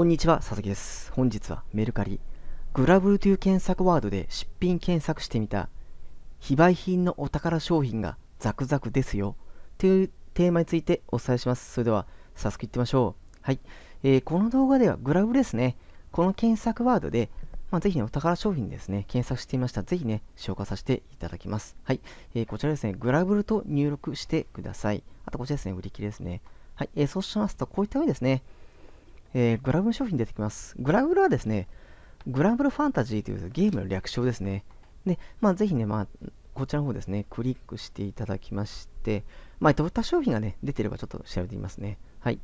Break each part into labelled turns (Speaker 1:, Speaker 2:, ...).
Speaker 1: こんにちは、佐々木です。本日はメルカリ、グラブルという検索ワードで出品検索してみた、非売品のお宝商品がザクザクですよというテーマについてお伝えします。それでは、早速いってみましょう。はい、えー、この動画ではグラブですね、この検索ワードで、まあ、ぜひね、お宝商品ですね、検索してみました。ぜひね、紹介させていただきます。はい、えー、こちらですね、グラブルと入力してください。あと、こちらですね、売り切れですね。はい、えー、そうしますと、こういった上ですね、えー、グラブル商品出てきます。グラブルはですね、グラブルファンタジーというゲームの略称ですね。で、まあ、ぜひね、まあ、こちらの方ですね、クリックしていただきまして、まあ、どういった商品がね、出てればちょっと調べてみますね。はい。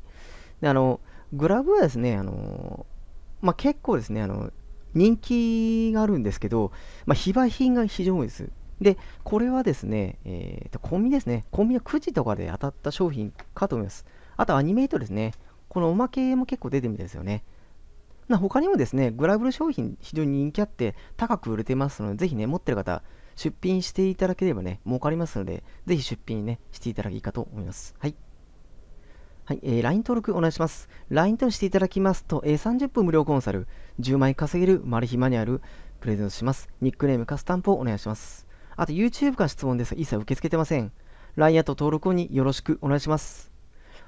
Speaker 1: で、あの、グラブはですね、あの、まあ、結構ですね、あの、人気があるんですけど、まあ、非売品が非常に多いです。で、これはですね、えーと、コンビニですね、コンビニのくじとかで当たった商品かと思います。あと、アニメイトですね。このおまけも結構出てるみたいですよね。な他にもですね、グラブル商品非常に人気あって高く売れてますので、ぜひね、持ってる方、出品していただければね、儲かりますので、ぜひ出品ね、していただきたいかと思います。はい。はい、えー、LINE 登録お願いします。LINE 登録していただきますと、えー、30分無料コンサル、10枚稼げるマル秘マニュアル、プレゼントします。ニックネームかスタンプをお願いします。あと、YouTube から質問ですが、一切受け付けてません。LINE ア登録をによろしくお願いします。